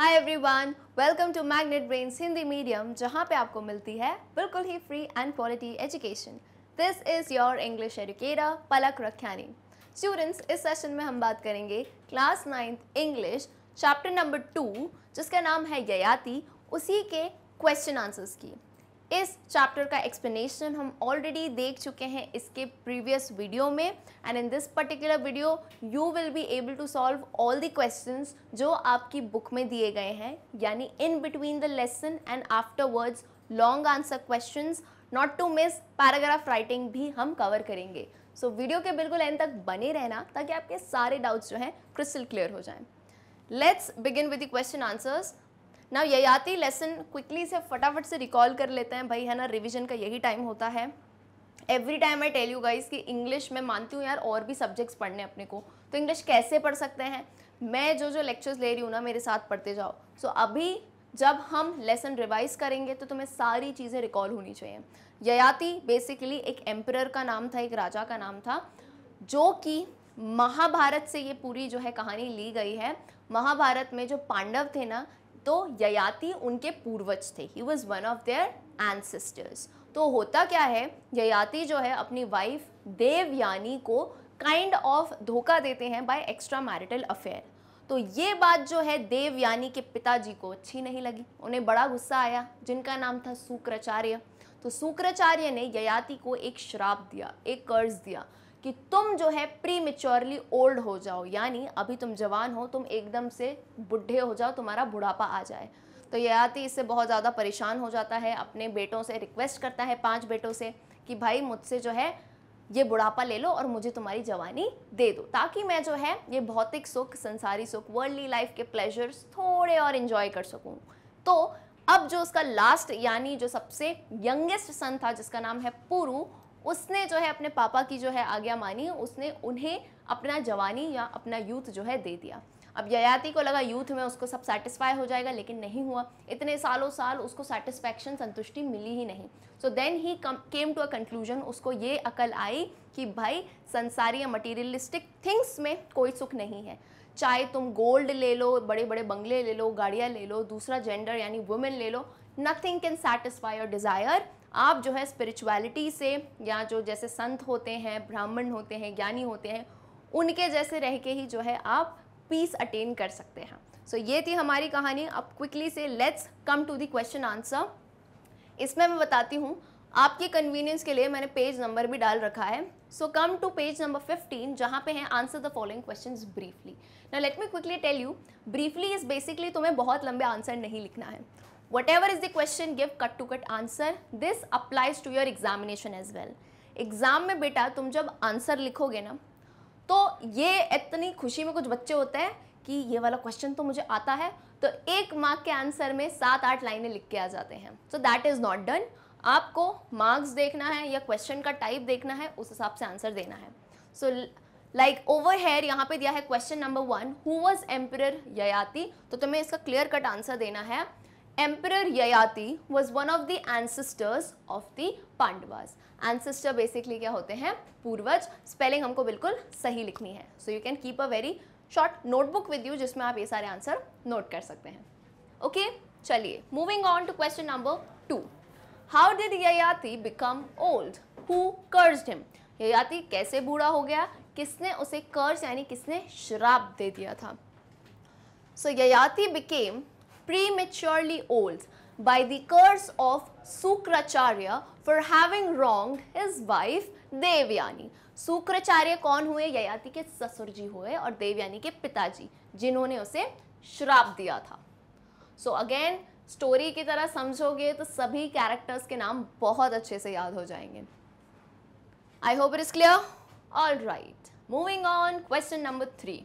Hi everyone welcome to magnet brain Hindi medium जहां पे आपको मिलती है बिल्कुल ही free and quality education this is your English educator Palak Rakhyani students इस सेशन में हम बात करेंगे class ninth English chapter number two जिसका नाम है ययाति उसी के क्वेश्चन आंसर्स की इस चैप्टर का एक्सप्लेनेशन हम ऑलरेडी देख चुके हैं इसके प्रीवियस वीडियो में and in this particular video you will be able to solve all the questions जो आपकी बुक में दिए गए हैं यानी in between the lesson and afterwards long answer questions not to miss paragraph writing भी हम कवर करेंगे सो so, वीडियो के बिल्कुल एंड तक बने रहना ताकि आपके सारे डाउट्स जो हैं क्रिस्टल क्लियर हो जाए let's begin with the question answers ना ययाति लेसन क्विकली से फटाफट से रिकॉल कर लेते हैं भाई है ना रिविजन का यही टाइम होता है every time I tell you guys कि इंग्लिश मैं मानती हूँ यार और भी सब्जेक्ट्स पढ़ने अपने को तो इंग्लिश कैसे पढ़ सकते हैं मैं जो जो लेक्चर्स ले रही हूँ ना मेरे साथ पढ़ते जाओ सो so, अभी जब हम लेसन रिवाइज करेंगे तो तुम्हें सारी चीज़ें रिकॉल होनी चाहिए ययाति बेसिकली एक एम्प्रर का नाम था एक राजा का नाम था जो कि महाभारत से ये पूरी जो है कहानी ली गई है महाभारत में जो पांडव थे ना तो ययाति उनके पूर्वज थे he was one of their ancestors तो होता क्या है ययाति जो है अपनी वाइफ देवयानी को काइंड ऑफ धोखा देते हैं बाय एक्स्ट्रा मैरिटल अफेयर तो ये बात जो है देवयानी के पिताजी को अच्छी नहीं लगी उन्हें बड़ा गुस्सा आया जिनका नाम था शुक्राचार्य तो शुक्राचार्य ने ययाति को एक श्राप दिया एक कर्ज दिया कि तुम जो है प्री मेच्योरली ओल्ड हो जाओ यानी अभी तुम जवान हो तुम एकदम से बुढ़े हो जाओ तुम्हारा बुढ़ापा आ जाए तो आती इससे बहुत ज़्यादा परेशान हो जाता है अपने बेटों से रिक्वेस्ट करता है पांच बेटों से कि भाई मुझसे जो है ये बुढ़ापा ले लो और मुझे तुम्हारी जवानी दे दो ताकि मैं जो है ये भौतिक सुख संसारी सुख वर्ल्डली लाइफ के प्लेजर्स थोड़े और इन्जॉय कर सकूँ तो अब जो उसका लास्ट यानी जो सबसे यंगेस्ट सन था जिसका नाम है पुरु उसने जो है अपने पापा की जो है आज्ञा मानी उसने उन्हें अपना जवानी या अपना यूथ जो है दे दिया अब ययाति को लगा यूथ में उसको सब सेटिस्फाई हो जाएगा लेकिन नहीं हुआ इतने सालों साल उसको सेटिस्फैक्शन संतुष्टि मिली ही नहीं so then he came to a conclusion उसको ये अकल आई कि भाई संसारी या मटीरियलिस्टिक थिंग्स में कोई सुख नहीं है चाहे तुम गोल्ड ले लो बड़े बड़े बंगले ले लो गाड़ियाँ ले लो दूसरा जेंडर यानी वुमेन ले लो nothing can satisfy your desire आप जो है स्पिरिचुअलिटी से या जो जैसे संत होते हैं ब्राह्मण होते हैं ज्ञानी होते हैं उनके जैसे रह के ही जो है आप पीस अटेन कर सकते हैं सो so, ये थी हमारी कहानी अब क्विकली से let's come to the question answer इसमें मैं बताती हूँ आपके कन्वीनियंस के लिए मैंने पेज नंबर भी डाल रखा है so come to page number 15 जहाँ पे हैं answer the following question briefly ना let me quickly tell you briefly is basically तुम्हें बहुत लंबे आंसर नहीं लिखना है whatever is the question give cut to cut answer this applies to your examination as well exam में बेटा तुम जब answer लिखोगे ना तो ये इतनी खुशी में कुछ बच्चे होते हैं कि ये वाला question तो मुझे आता है तो एक mark के answer में सात आठ लाइनें लिख के आ जाते हैं so that is not done आपको मार्क्स देखना है या क्वेश्चन का टाइप देखना है उस हिसाब से आंसर देना है सो लाइक ओवर हेयर यहाँ पे दिया है question number one who was emperor Yayati तो तुम्हें इसका क्लियर कट आंसर देना है Emperor Yayati was one of the ancestors of the Pandavas. Ancestor basically क्या होते हैं पूर्वज स्पेलिंग हमको बिल्कुल सही लिखनी है so you can keep a very short notebook with you जिसमें आप ये सारे आंसर नोट कर सकते हैं ओके okay, चलिए moving on to question number two how did Yayati become old who cursed him Yayati कैसे बूढ़ा हो गया किसने उसे कर्ज यानी किसने शराब दे दिया था so so, Yayati became prematurely old by the curse of Sukracharya for having wronged his wife Devayani Sukracharya कौन हुए ययाति के ससुर जी हुए और देवयानी के पिताजी जिन्होंने उसे श्राप दिया था सो अगेन स्टोरी की तरह समझोगे तो सभी कैरेक्टर्स के नाम बहुत अच्छे से याद हो जाएंगे I hope it is clear all right moving on question number three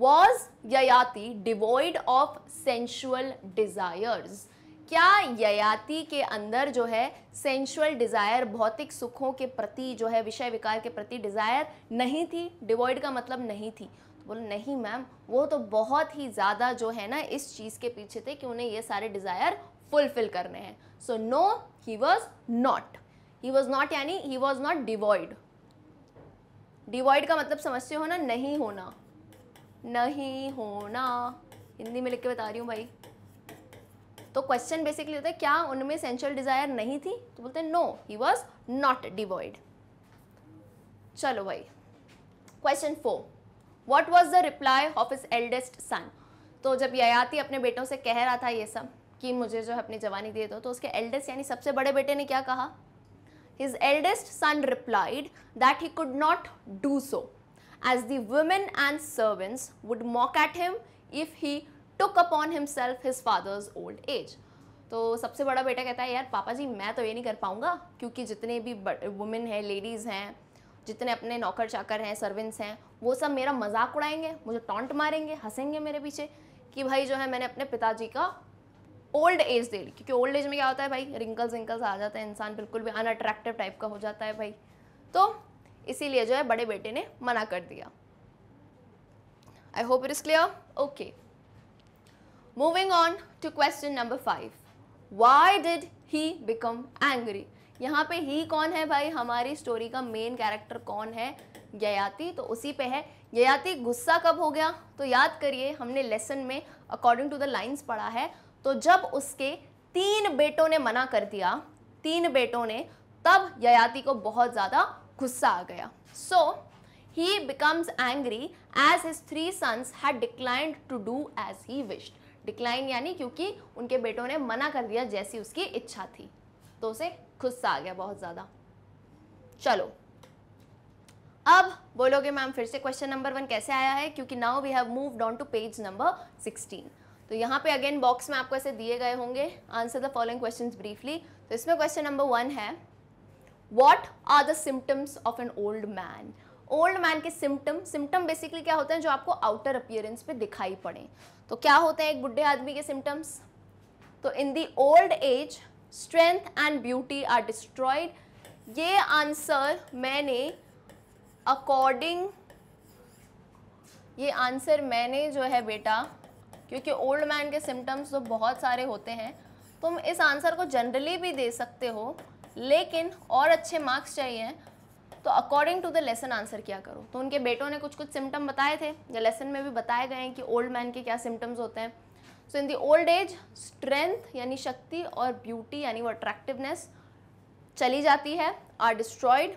was Yayati devoid of sensual desires क्या ययाति के अंदर जो है सेंशुअल डिज़ायर भौतिक सुखों के प्रति जो है विषय विकार के प्रति डिज़ायर नहीं थी डिवॉइड का मतलब नहीं थी तो बोले नहीं मैम वो तो बहुत ही ज़्यादा जो है ना इस चीज़ के पीछे थे कि उन्हें ये सारे डिज़ायर फुलफिल करने हैं so no he was not he was not यानी he was not devoid devoid का मतलब समझते हो ना नहीं होना नहीं होना हिंदी में लिख के बता रही हूँ भाई तो क्वेश्चन बेसिकली होता है क्या उनमें सेंशुअल डिज़ायर नहीं थी तो बोलते हैं no he was not devoid चलो भाई question four what was the reply of is eldest son तो जब ययाति अपने बेटों से कह रहा था ये सब कि मुझे जो है अपनी जवानी दे दो तो उसके एल्डेस्ट यानी सबसे बड़े बेटे ने क्या कहा his eldest son replied that he could not do so as the women and servants would mock at him if he took upon himself his father's old age. तो सबसे बड़ा बेटा कहता है यार पापा जी मैं तो ये नहीं कर पाऊंगा क्योंकि जितने भी वुमेन हैं लेडीज़ हैं जितने अपने नौकर चाकर हैं सर्वेंट्स हैं वो सब मेरा मजाक उड़ाएंगे मुझे टॉन्ट मारेंगे हंसेंगे मेरे पीछे कि भाई जो है मैंने अपने पिताजी का ओल्ड एज दे ली क्योंकि ओल्ड एज में क्या होता है भाई रिंकल्स विंकल्स आ जाते हैं इंसान बिल्कुल भी अनअट्रैक्टिव टाइप का हो जाता है भाई तो इसीलिए जो है बड़े बेटे ने मना कर दिया I hope it is clear okay moving on to question number five why did he become angry यहाँ पे ही कौन है भाई हमारी स्टोरी का मेन कैरेक्टर कौन है ययाति तो उसी पे है ययाति गुस्सा कब हो गया तो याद करिए हमने लेसन में अकॉर्डिंग टू द लाइन्स पढ़ा है तो जब उसके तीन बेटों ने मना कर दिया तीन बेटों ने तब ययाति को बहुत ज़्यादा गुस्सा आ गया so he becomes angry as his three sons had declined to do as he wished decline यानी क्योंकि उनके बेटों ने मना कर दिया जैसी उसकी इच्छा थी तो उसे गुस्सा आ गया बहुत ज़्यादा चलो अब बोलोगे मैम फिर से क्वेश्चन नंबर वन कैसे आया है क्योंकि now we have moved on to page number sixteen तो यहाँ पे अगेन बॉक्स में आपको ऐसे दिए गए होंगे answer the following questions briefly तो इसमें क्वेश्चन नंबर वन है what are the symptoms of an old man old man के सिम्टम सिम्टम बेसिकली क्या होते हैं जो आपको आउटर अपियरेंस पे दिखाई पड़े तो क्या होते हैं एक बुढ़े आदमी के सिम्टम्स तो in the old age strength and beauty are destroyed ये आंसर मैंने अकॉर्डिंग ये आंसर मैंने जो है बेटा क्योंकि ओल्ड मैन के सिम्टम्स तो बहुत सारे होते हैं तुम इस आंसर को जनरली भी दे सकते हो लेकिन और अच्छे मार्क्स चाहिए तो according to the lesson answer क्या करो तो उनके बेटों ने कुछ कुछ सिम्टम बताए थे या लेसन में भी बताए गए हैं कि ओल्ड मैन के क्या सिम्टम्स होते हैं so in the old age strength यानी शक्ति और ब्यूटी यानी वो अट्रैक्टिवनेस चली जाती है are destroyed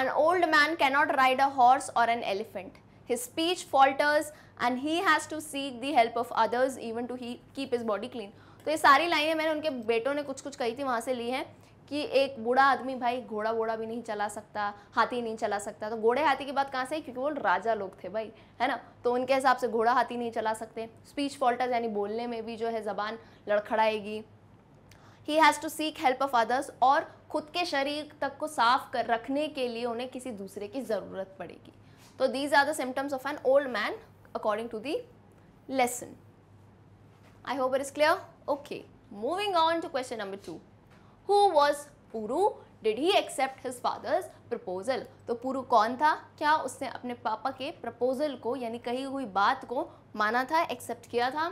an old man cannot ride a horse और an elephant his speech falters and he has to seek the help of others even to he keep his body clean तो ये सारी लाइनें मैंने उनके बेटों ने कुछ कुछ कही थी वहाँ से ली हैं कि एक बूढ़ा आदमी भाई घोड़ा वोड़ा भी नहीं चला सकता हाथी नहीं चला सकता तो घोड़े हाथी की बात कहाँ से है क्योंकि वो राजा लोग थे भाई है ना तो उनके हिसाब से घोड़ा हाथी नहीं चला सकते स्पीच फॉल्टर्स यानी बोलने में भी जो है ज़बान लड़खड़ाएगी he has to seek help of others और खुद के शरीर तक को साफ कर रखने के लिए उन्हें किसी दूसरे की ज़रूरत पड़ेगी तो these are the symptoms of an old man according to the lesson I hope it is clear okay moving on to question number two who was Puru did he accept his father's proposal तो पुरु कौन था क्या उसने अपने पापा के proposal को यानी कही हुई बात को माना था एक्सेप्ट किया था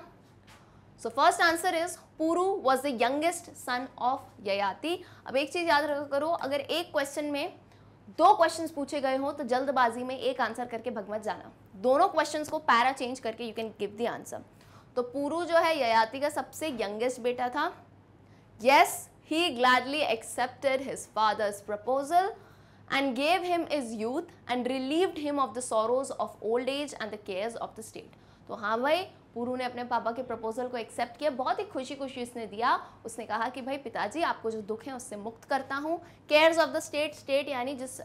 so first answer is Puru was the youngest son of Yayati अब एक चीज़ याद करो अगर एक क्वेश्चन में दो क्वेश्चंस पूछे गए हों तो जल्दबाजी में एक आंसर करके भगवत जाना दोनों क्वेश्चंस को पैरा चेंज करके you can give the answer तो पुरु जो है ययाति का सबसे यंगेस्ट बेटा था yes yes, He gladly accepted his father's proposal and gave him his youth and relieved him of the sorrows of old age and the cares of the state. तो हाँ भाई पुरु ने अपने पापा के प्रपोजल को एक्सेप्ट किया बहुत ही खुशी खुशी उसने दिया उसने कहा कि भाई पिताजी आपको जो दुख है उससे मुक्त करता हूँ cares of the state state यानी जिस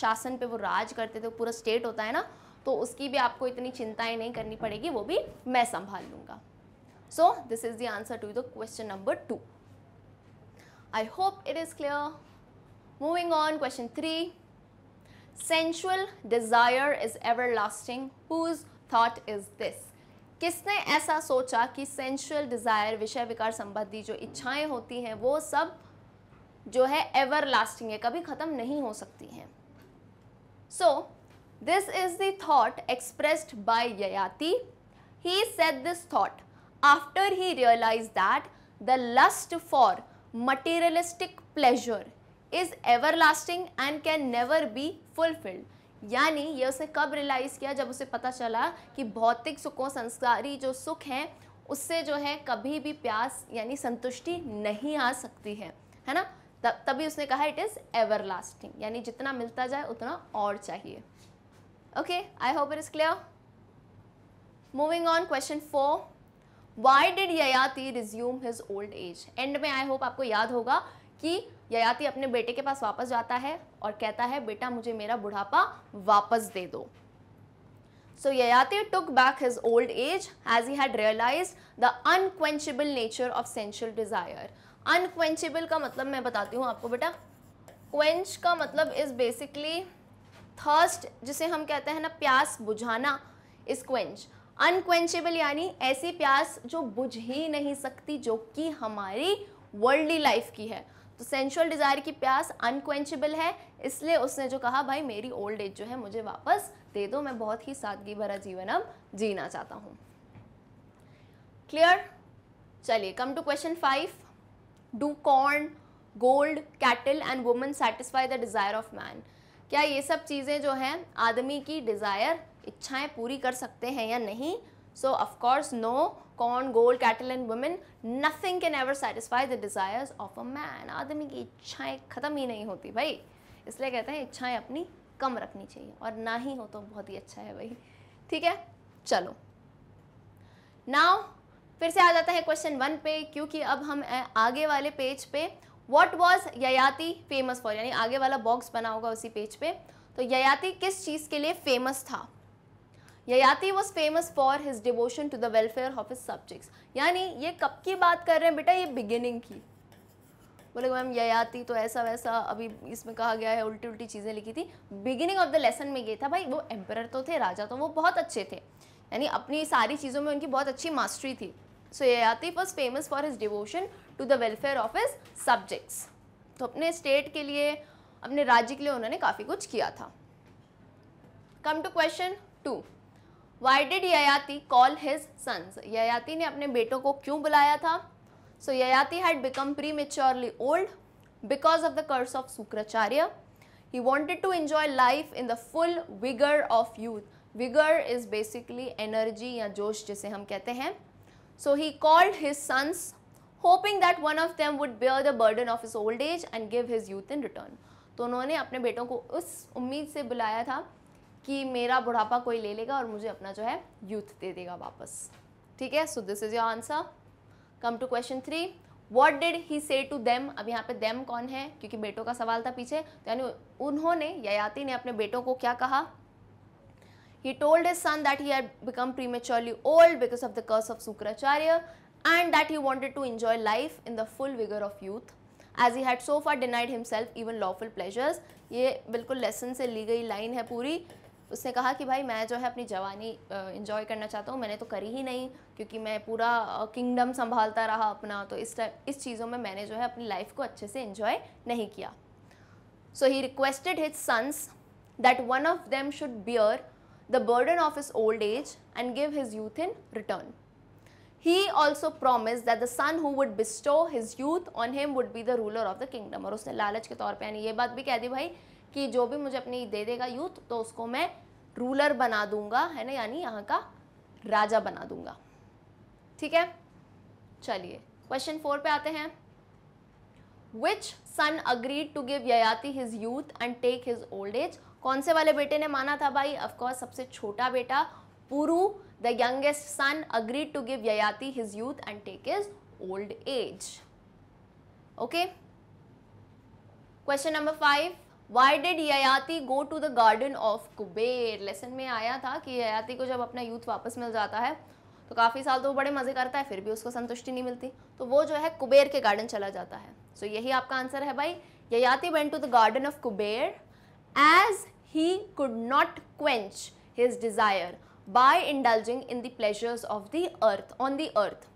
शासन पे वो राज करते थे पूरा स्टेट होता है ना तो उसकी भी आपको इतनी चिंताएं नहीं करनी पड़ेगी वो भी मैं संभाल लूंगा so this is the answer to the question number two I hope it is clear. Moving on, question 3. Sensual desire is everlasting. Whose thought is this? किसने ऐसा सोचा कि सेंशुअल डिज़ायर विषय विकार संबंधी जो इच्छाएं होती हैं वो सब जो है एवर लास्टिंग है कभी ख़त्म नहीं हो सकती हैं so this is the thought expressed by Yayati he set this thought after he realize that the lust for materialistic pleasure is ever lasting and can never be fulfilled यानी ये उसे कब रियलाइज़ किया जब उसे पता चला कि भौतिक सुखों संस्कारी जो सुख हैं उससे जो है कभी भी प्यास यानी संतुष्टि नहीं आ सकती है है ना तब तभी उसने कहा इट इज़ एवर लास्टिंग यानी जितना मिलता जाए उतना और चाहिए okay I hope it is clear moving on question four why did Yayati resume his old age end में आई होप आपको याद होगा कि ययाति अपने बेटे के पास वापस जाता है और कहता है बेटा मुझे मेरा बुढ़ापा वापस दे दो so Yayati took back his old age as he had realize the unquenchable nature of sensual desire unquenchable का मतलब मैं बताती हूँ आपको बेटा क्वेंच का मतलब इज बेसिकली थर्स्ट जिसे हम कहते हैं ना प्यास बुझाना इज क्वेंच अनक्वेंचेबल यानी ऐसी प्यास जो बुझ ही नहीं सकती जो कि हमारी वर्ल्डली लाइफ की है तो सेंशुअल डिज़ायर की प्यास अनकेंचेबल है इसलिए उसने जो कहा भाई मेरी ओल्ड एज जो है मुझे वापस दे दो मैं बहुत ही सादगी भरा जीवन अब जीना चाहता हूँ क्लियर चलिए come to question five do corn gold cattle and women satisfy the desire of man क्या ये सब चीज़ें जो हैं आदमी की डिज़ायर इच्छाएं पूरी कर सकते हैं या नहीं so of course no corn gold cattle and women nothing can ever satisfy the desires of a man आदमी की इच्छाएं ख़त्म ही नहीं होती भाई इसलिए कहते हैं इच्छाएं अपनी कम रखनी चाहिए और ना ही हो तो बहुत ही अच्छा है भाई ठीक है चलो नाउ फिर से आ जाता है क्वेश्चन वन पे क्योंकि अब हम आगे वाले पेज पे what was Yayati famous for यानी आगे वाला बॉक्स बना होगा उसी पेज पे तो ययाति किस चीज़ के लिए फेमस था Yayati was famous for his devotion to the welfare of his subjects यानी ये कब की बात कर रहे हैं बेटा ये बिगिनिंग की बोले मैम ययाति तो ऐसा वैसा अभी इसमें कहा गया है उल्टी उल्टी चीज़ें लिखी थी बिगिनिंग ऑफ द लेसन में ये था भाई वो एम्पर तो थे राजा तो वो बहुत अच्छे थे यानी अपनी सारी चीज़ों में उनकी बहुत अच्छी मास्टरी थी so Yayati was famous for his devotion to the welfare of his subjects तो अपने स्टेट के लिए अपने राज्य के लिए उन्होंने काफ़ी कुछ किया था come to question two why did Yayati call his sons Yayati ने अपने बेटों को क्यों बुलाया था so Yayati had become prematurely old because of the curse of Shukracharya he wanted to enjoy life in the full vigour of youth vigour is basically energy या जोश जिसे हम कहते हैं so he called his sons hoping that one of them would bear the burden of his old age and give his youth in return तो उन्होंने अपने बेटों को उस उम्मीद से बुलाया था कि मेरा बुढ़ापा कोई ले लेगा और मुझे अपना जो है यूथ दे देगा वापस ठीक है so this is your answer come to question three what did he say to them अब यहाँ पे देम कौन है क्योंकि बेटों का सवाल था पीछे तो यानी उन्होंने ययाति ने अपने बेटों को क्या कहा he told his son that he had become prematurely old because of the curse of Shukracharya and that he wanted to enjoy life in the full vigour of youth as he had so far denied himself even lawful pleasures ये बिल्कुल lesson से ली गई line है पूरी उसने कहा कि भाई मैं जो है अपनी जवानी इंजॉय करना चाहता हूँ मैंने तो करी ही नहीं क्योंकि मैं पूरा किंगडम संभालता रहा अपना तो इस इस चीज़ों में मैंने जो है अपनी लाइफ को अच्छे से इंजॉय नहीं किया so he requested his sons that one of them should bear the burden of his old age and give his youth in return he also promise that the son who would bestow his youth on him would be the ruler of the kingdom और उसने लालच के तौर पर यानी ये बात भी कह दी भाई कि जो भी मुझे अपनी दे देगा यूथ तो उसको मैं रूलर बना दूंगा है ना यानी यहाँ का राजा बना दूंगा ठीक है चलिए क्वेश्चन फोर पे आते हैं which son agreed to give Yayati his youth and take his old age कौन से वाले बेटे ने माना था भाई अफकोर्स सबसे छोटा बेटा Puru the youngest son agreed to give Yayati his youth and take his old age okay question number five why did Yayati go to the garden of Kuber lesson में आया था कि ययाति को जब अपना यूथ वापस मिल जाता है तो काफ़ी साल तो वो बड़े मज़े करता है फिर भी उसको संतुष्टि नहीं मिलती तो वो जो है कुबेर के गार्डन चला जाता है सो so, यही आपका आंसर है भाई Yayati went to the garden of Kuber as he could not quench his desire by indulging in the pleasures of the earth on the earth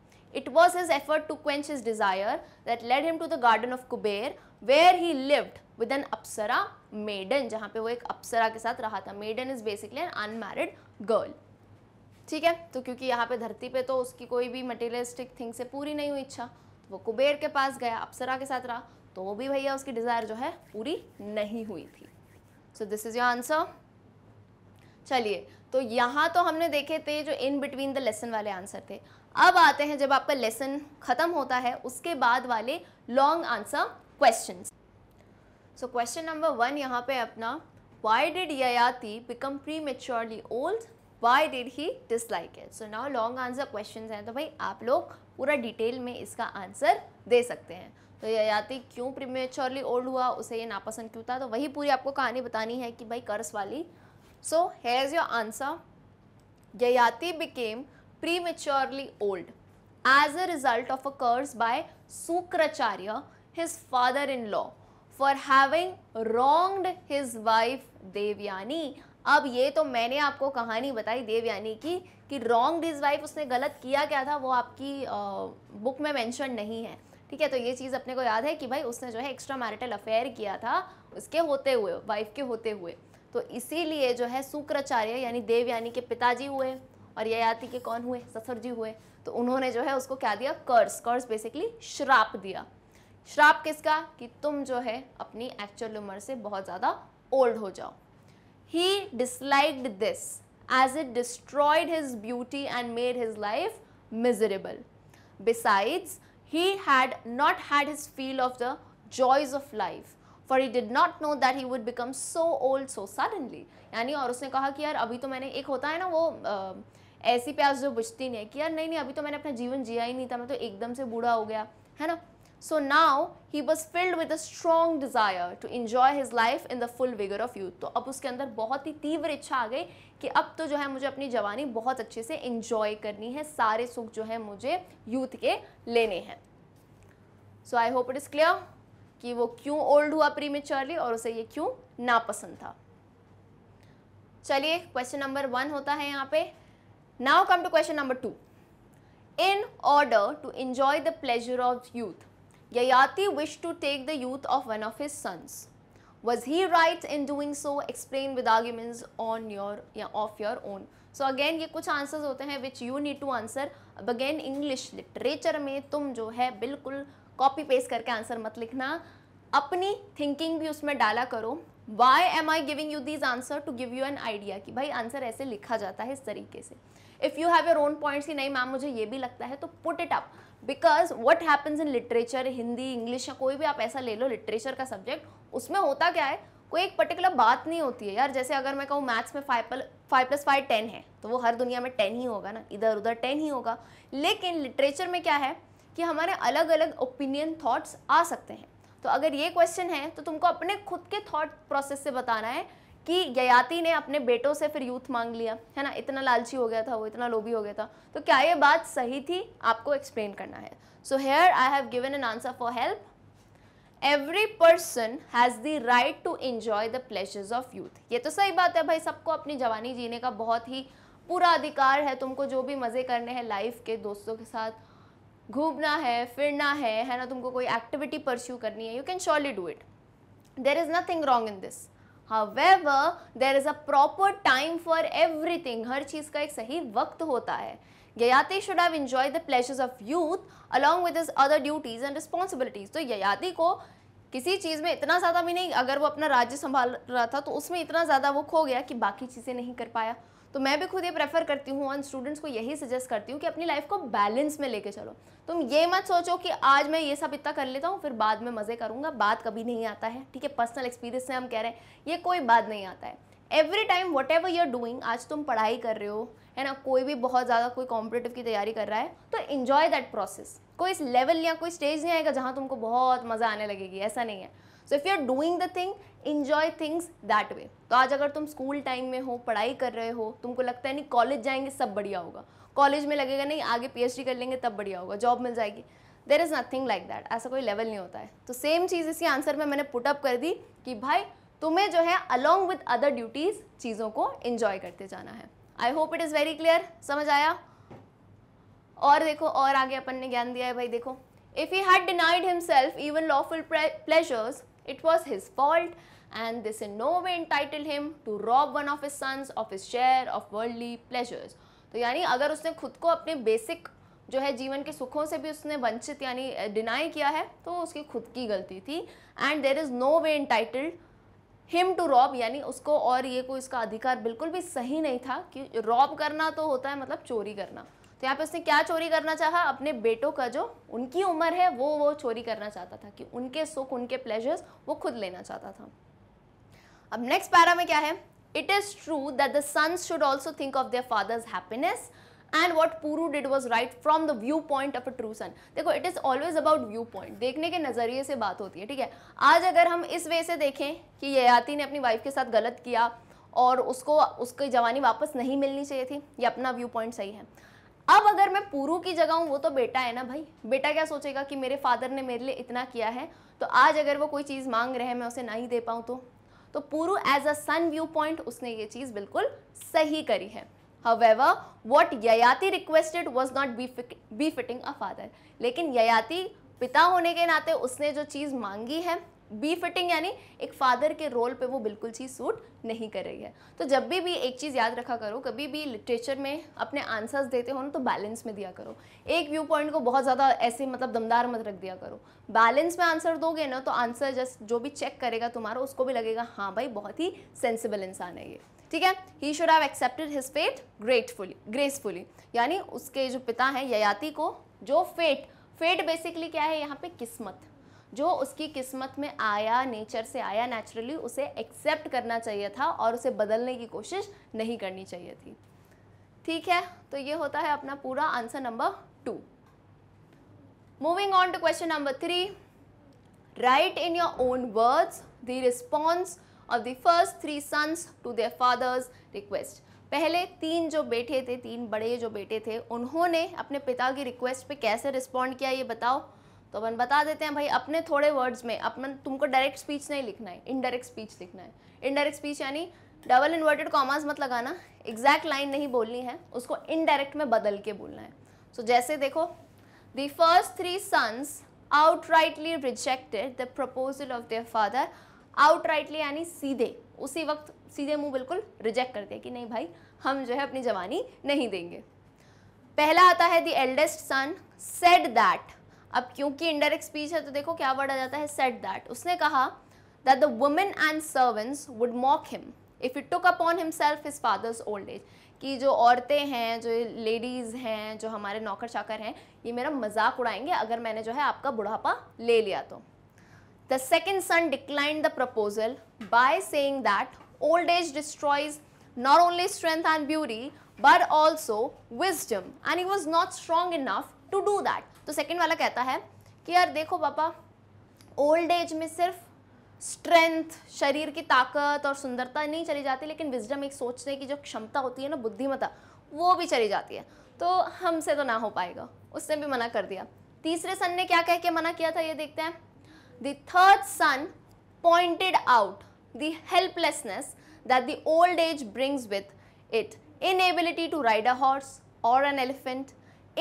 it was his effort to quench his desire that led him to the garden of Kuber where he lived with an apsara maiden जहाँ पे वो एक अप्सरा के साथ रहा था maiden is basically an unmarried girl ठीक है तो क्योंकि यहाँ पे धरती पे तो उसकी कोई भी मटेरियलिस्टिक थिंग से पूरी नहीं हुई इच्छा तो वो कुबेर के पास गया अप्सरा के साथ रहा तो वो भी भैया उसकी डिज़ायर जो है पूरी नहीं हुई थी so this is your answer चलिए तो यहाँ तो हमने देखे थे जो इन बिटवीन द लेसन वाले आंसर थे अब आते हैं जब आपका लेसन ख़त्म होता है उसके बाद वाले long answer questions so question number one यहाँ पे अपना why did Yayati become prematurely old why did he dislike it so now long answer question हैं तो भाई आप लोग पूरा डिटेल में इसका आंसर दे सकते हैं तो ययाति क्यों प्रीमेच्योरली ओल्ड हुआ उसे ये नापसंद क्यों था तो वही पूरी आपको कहानी बतानी है कि भाई कर्स वाली so here your answer Yayati became prematurely old as a result of a curse by Shukracharya his father in law for having wronged his wife Devyani अब ये तो मैंने आपको कहानी बताई देवयानी की कि रॉन्ग डिज वाइफ उसने गलत किया क्या था वो आपकी आ, बुक में मेंशन नहीं है ठीक है तो ये चीज़ अपने को याद है कि भाई उसने जो है एक्स्ट्रा मैरिटल अफेयर किया था उसके होते हुए वाइफ के होते हुए तो इसीलिए जो है शुक्राचार्य यानी देवयानी के पिताजी हुए और ययाति के कौन हुए ससुर जी हुए तो उन्होंने जो है उसको क्या दिया कर्स कर्स बेसिकली श्राप दिया श्राप किसका कि तुम जो है अपनी एक्चुअल उम्र से बहुत ज़्यादा ओल्ड हो जाओ he disliked this as it destroyed his beauty and made his life miserable besides he had not had his feel of the joys of life for he did not know that he would become so old so suddenly यानी और उसने कहा कि यार अभी तो मैंने एक होता है ना वो ऐसी प्यास जो बुझती नहीं है कि यार नहीं नहीं अभी तो मैंने अपना जीवन जिया ही नहीं था मैं तो एकदम से बूढ़ा हो गया है ना So now he was filled with a strong desire to enjoy his life in the full vigor of youth. तो अब उसके अंदर बहुत ही तीव्र इच्छा आ गई कि अब तो जो है मुझे अपनी जवानी बहुत अच्छे से enjoy करनी है सारे सुख जो है मुझे यूथ के लेने हैं so I hope it is clear कि वो क्यों ओल्ड हुआ प्रीमेचरली और उसे ये क्यों नापसंद था चलिए क्वेश्चन नंबर वन होता है यहाँ पे now come to question number two in order to enjoy the pleasure of youth Yayati wished to take the youth of one of his sons. Was he right in doing so? Explain with arguments on your yeah, of your own. So so again ये कुछ answers होते हैं which you need to answer अब again English literature में तुम जो है बिल्कुल कॉपी पेस्ट करके आंसर मत लिखना अपनी थिंकिंग भी उसमें डाला करो why am I giving you these answer to give you an idea कि भाई आंसर ऐसे लिखा जाता है इस तरीके से if you have your own points की नहीं मैम मुझे ये भी लगता है तो put it up because what happens in literature Hindi English या कोई भी आप ऐसा ले लो लिटरेचर का सब्जेक्ट उसमें होता क्या है कोई एक पर्टिकुलर बात नहीं होती है यार जैसे अगर मैं कहूँ मैथ्स में फाइव पल फाइव प्लस फाइव टेन है तो वो हर दुनिया में टेन ही होगा ना इधर उधर टेन ही होगा लेकिन लिटरेचर में क्या है कि हमारे अलग अलग ओपिनियन थाट्स आ सकते हैं तो अगर ये क्वेश्चन है तो तुमको अपने खुद के थॉट प्रोसेस से बताना है कि ययाति ने अपने बेटों से फिर यूथ मांग लिया है ना इतना लालची हो गया था वो इतना लोभी हो गया था तो क्या ये बात सही थी आपको एक्सप्लेन करना है so here I have given an answer for help every person has the right to enjoy the pleasures of youth ये तो सही बात है भाई सबको अपनी जवानी जीने का बहुत ही पूरा अधिकार है तुमको जो भी मज़े करने हैं लाइफ के दोस्तों के साथ घूमना है फिरना है है ना तुमको कोई एक्टिविटी परस्यू करनी है you can surely do it there is nothing wrong in this however there is a proper time for everything हर चीज़ का एक सही वक्त होता है Yayati should have enjoy the pleasures of youth along with his other duties and responsibilities तो ययाति को किसी चीज़ में इतना ज़्यादा भी नहीं अगर वो अपना राज्य संभाल रहा था तो उसमें इतना ज़्यादा वो खो गया कि बाकी चीज़ें नहीं कर पाया तो मैं भी खुद ये प्रेफर करती हूँ और स्टूडेंट्स को यही सजेस्ट करती हूँ कि अपनी लाइफ को बैलेंस में लेके चलो तुम ये मत सोचो कि आज मैं ये सब इतना कर लेता हूँ फिर बाद में मज़े करूँगा बात कभी नहीं आता है ठीक है पर्सनल एक्सपीरियंस से हम कह रहे हैं ये कोई बात नहीं आता है every time whatever you are doing आज तुम पढ़ाई कर रहे हो है ना कोई भी बहुत ज़्यादा कोई कॉम्पिटेटिव की तैयारी कर रहा है तो इन्जॉय दैट प्रोसेस कोई इस लेवल या कोई स्टेज नहीं आएगा जहाँ तुमको बहुत मज़ा आने लगेगी ऐसा नहीं है so if you are doing the thing enjoy things that way तो आज अगर तुम स्कूल टाइम में हो पढ़ाई कर रहे हो तुमको लगता है नहीं कॉलेज जाएंगे सब बढ़िया होगा कॉलेज में लगेगा नहीं आगे पी कर लेंगे तब बढ़िया होगा जॉब मिल जाएगी there is nothing like that ऐसा कोई लेवल नहीं होता है तो सेम चीज़ इसी आंसर में मैंने पुटअप कर दी कि भाई तुम्हें जो है अलॉन्ग विद अदर ड्यूटीज़ चीज़ों को इन्जॉय करते जाना है I hope it is very clear समझ आया और देखो और आगे अपन ने ज्ञान दिया है भाई देखो if he had denied himself even lawful pleasures It was his fault and this in no way entitled him to rob one of his sons of his share of worldly pleasures. तो यानी अगर उसने खुद को अपने basic जो है जीवन के सुखों से भी उसने वंचित यानी डिनाई किया है तो उसकी खुद की गलती थी and there is no way entitled him to rob यानी उसको और ये कोई इसका अधिकार बिल्कुल भी सही नहीं था कि रॉब करना तो होता है मतलब चोरी करना तो यहाँ पे उसने क्या चोरी करना चाहा अपने बेटों का जो उनकी उम्र है वो वो चोरी करना चाहता था कि उनके सुख उनके प्लेजर्स वो खुद लेना चाहता था अब नेक्स्ट पैरा में क्या है it is true that the sons should also think of their father's happiness and what Puru did was right from the view point of a true son देखो it is always about view point देखने के नज़रिए से बात होती है ठीक है आज अगर हम इस वे से देखें कि ययाति ने अपनी वाइफ के साथ गलत किया और उसको उसकी जवानी वापस नहीं मिलनी चाहिए थी ये अपना व्यू पॉइंट सही है अब अगर मैं पूरू की जगह हूँ वो तो बेटा है ना भाई बेटा क्या सोचेगा कि मेरे फादर ने मेरे लिए इतना किया है तो आज अगर वो कोई चीज़ मांग रहे हैं मैं उसे नहीं दे पाऊँ तो तो Puru as a son view point उसने ये चीज़ बिल्कुल सही करी है requested was not be was be fitting a father लेकिन ययाति पिता होने के नाते उसने जो चीज़ मांगी है बी फिटिंग यानी एक फादर के रोल पे वो बिल्कुल चीज़ सूट नहीं कर रही है तो जब भी भी एक चीज़ याद रखा करो कभी भी लिटरेचर में अपने आंसर्स देते हो ना तो बैलेंस में दिया करो एक व्यू पॉइंट को बहुत ज़्यादा ऐसे मतलब दमदार मत रख दिया करो बैलेंस में आंसर दोगे ना तो आंसर जस्ट जो भी चेक करेगा तुम्हारा उसको भी लगेगा हाँ भाई बहुत ही सेंसिबल इंसान है ये ठीक है he should have accepted his fate gratefully gracefully यानी उसके जो पिता हैं ययाति को जो फेट फेट बेसिकली क्या है यहाँ पे किस्मत जो उसकी किस्मत में आया नेचर से आया नेचुरली उसे एक्सेप्ट करना चाहिए था और उसे बदलने की कोशिश नहीं करनी चाहिए थी ठीक है तो ये होता है अपना पूरा answer number two moving on to question number three write in your own words the response of the first three sons to their father's request पहले तीन जो बेटे थे तीन बड़े जो बेटे थे उन्होंने अपने पिता की रिक्वेस्ट पे कैसे रिस्पॉन्ड किया ये बताओ तो अपन बता देते हैं भाई अपने थोड़े वर्ड्स में अपन तुमको डायरेक्ट स्पीच नहीं लिखना है इनडायरेक्ट स्पीच लिखना है इनडायरेक्ट स्पीच यानी डबल इन्वर्टेड कॉमास मत लगाना एग्जैक्ट लाइन नहीं बोलनी है उसको इनडायरेक्ट में बदल के बोलना है सो so, जैसे देखो the first three sons outrightly rejected the proposal of their father outrightly यानी सीधे उसी वक्त सीधे मुंह बिल्कुल रिजेक्ट कर दिया कि नहीं भाई हम जो है अपनी जवानी नहीं देंगे पहला आता है the eldest son said that अब क्योंकि इंडायरेक्ट स्पीच है तो देखो क्या वर्ड आ जाता है सेट दैट उसने कहा that the women and servants would mock him if it took upon himself his father's old age कि जो औरतें हैं जो लेडीज़ हैं जो हमारे नौकर चाकर हैं ये मेरा मजाक उड़ाएंगे अगर मैंने जो है आपका बुढ़ापा ले लिया तो the second son declined the proposal by saying that old age destroys not only strength and beauty but also wisdom and he was not strong enough to do that तो सेकेंड वाला कहता है कि यार देखो पापा ओल्ड एज में सिर्फ स्ट्रेंथ शरीर की ताकत और सुंदरता नहीं चली जाती लेकिन विजडम एक सोचने की जो क्षमता होती है ना बुद्धिमता वो भी चली जाती है तो हमसे तो ना हो पाएगा उसने भी मना कर दिया तीसरे सन ने क्या कह के मना किया था ये देखते हैं the third son pointed out the helplessness that the old age brings with it inability to ride a horse और an elephant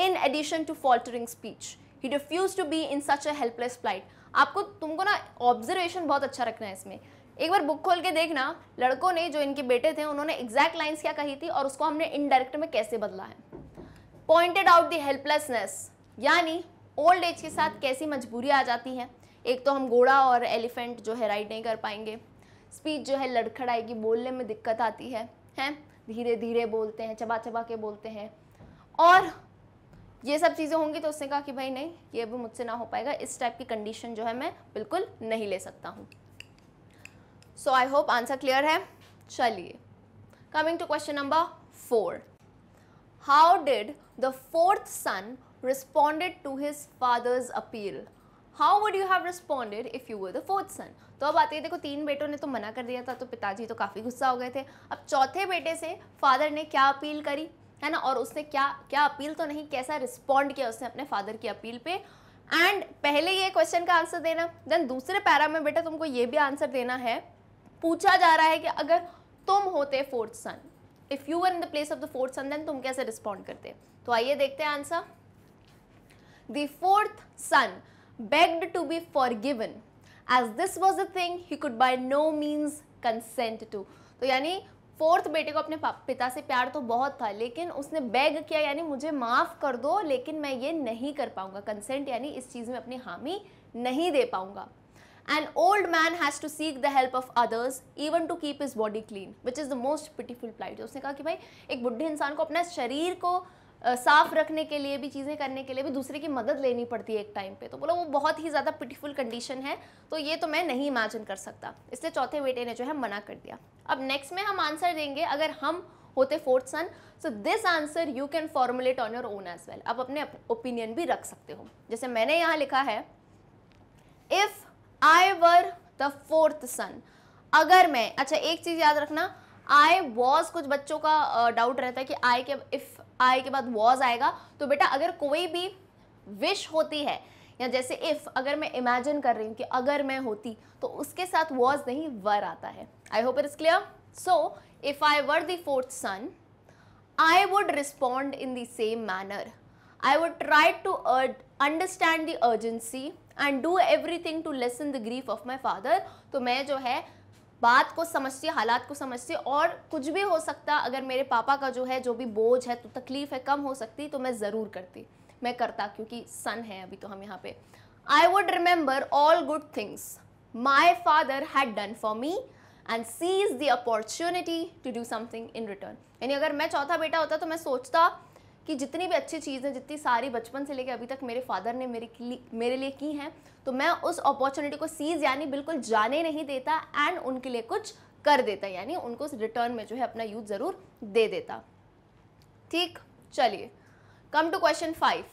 in addition to faltering speech he refused to be in such a helpless plight आपको तुमको ना observation बहुत अच्छा रखना है इसमें एक बार बुक खोल के देखना लड़कों ने जो इनके बेटे थे उन्होंने एग्जैक्ट लाइन्स क्या कही थी और उसको हमने इनडायरेक्ट में कैसे बदला है पॉइंटेड आउट दी हेल्पलेसनेस यानी ओल्ड एज के साथ कैसी मजबूरी आ जाती है एक तो हम घोड़ा और एलिफेंट जो है राइड नहीं कर पाएंगे स्पीच जो है लड़खड़ाएगी बोलने में दिक्कत आती है हैं धीरे धीरे बोलते हैं चबा चबा के बोलते हैं और ये सब चीज़ें होंगी तो उसने कहा कि भाई नहीं ये अब मुझसे ना हो पाएगा इस टाइप की कंडीशन जो है मैं बिल्कुल नहीं ले सकता हूँ so I hope answer clear है चलिए coming to question number four how did the fourth son responded to his father's appeal how would you have responded if you were the fourth son तो अब आती है देखो तीन बेटों ने तो मना कर दिया था तो पिताजी तो काफ़ी गुस्सा हो गए थे अब चौथे बेटे से फादर ने क्या अपील करी है ना और उसने क्या क्या अपील तो नहीं कैसा रिस्पॉन्ड किया उसने अपने फादर की अपील पे एंड पहले ये क्वेश्चन का आंसर देना देन दूसरे पैरा में बेटा तुमको ये भी आंसर देना है पूछा जा रहा है कि अगर तुम होते fourth son if you were in the place of the fourth son then तुम कैसे रिस्पॉन्ड करते तो आइए देखते हैं answer the fourth son begged to be forgiven as this was a thing he could by no means consent to तो यानी fourth बेटे को अपने पिता से प्यार तो बहुत था लेकिन उसने बैग किया यानी मुझे माफ़ कर दो लेकिन मैं ये नहीं कर पाऊंगा कंसेंट यानी इस चीज़ में अपनी हामी नहीं दे पाऊंगा an old man has to seek the help of others even to keep his body clean which is the most pitiful plight उसने कहा कि भाई एक बुढ़े इंसान को अपना शरीर को साफ रखने के लिए भी चीज़ें करने के लिए भी दूसरे की मदद लेनी पड़ती है एक टाइम पे तो बोला वो बहुत ही ज़्यादा पिटीफुल कंडीशन है तो ये तो मैं नहीं इमेजिन कर सकता इसलिए चौथे बेटे ने जो है मना कर दिया अब नेक्स्ट में हम आंसर देंगे अगर हम होते fourth son so this answer you can formulate on your own as well आप अपने ओपिनियन भी रख सकते हो जैसे मैंने यहाँ लिखा है if I were the fourth son अगर मैं अच्छा एक चीज़ याद रखना आई वॉज कुछ बच्चों का डाउट रहता है कि आई के इफ़ आई के बाद वॉज आएगा तो बेटा अगर कोई भी विश होती है या जैसे इफ़ अगर मैं इमेजिन कर रही हूँ कि अगर मैं होती तो उसके साथ वॉज नहीं वर आता है I hope it is clear so if I were the fourth son I would respond in the same manner I would try to understand the urgency and do everything to lessen the grief of my father तो मैं जो है बात को समझते हालात को समझते और कुछ भी हो सकता अगर मेरे पापा का जो है जो भी बोझ है तो तकलीफ़ है कम हो सकती तो मैं ज़रूर करती मैं करता क्योंकि सन है अभी तो हम यहाँ पे I would remember all good things my father had done for me and seize the opportunity to do something in return यानी अगर मैं चौथा बेटा होता तो मैं सोचता कि जितनी भी अच्छी चीज़ें जितनी सारी बचपन से लेकर अभी तक मेरे फादर ने मेरे लिए मेरे लिए की हैं तो मैं उस अपॉर्चुनिटी को सीज यानी बिल्कुल जाने नहीं देता एंड उनके लिए कुछ कर देता यानी उनको रिटर्न में जो है अपना यूथ ज़रूर दे देता ठीक चलिए come to question five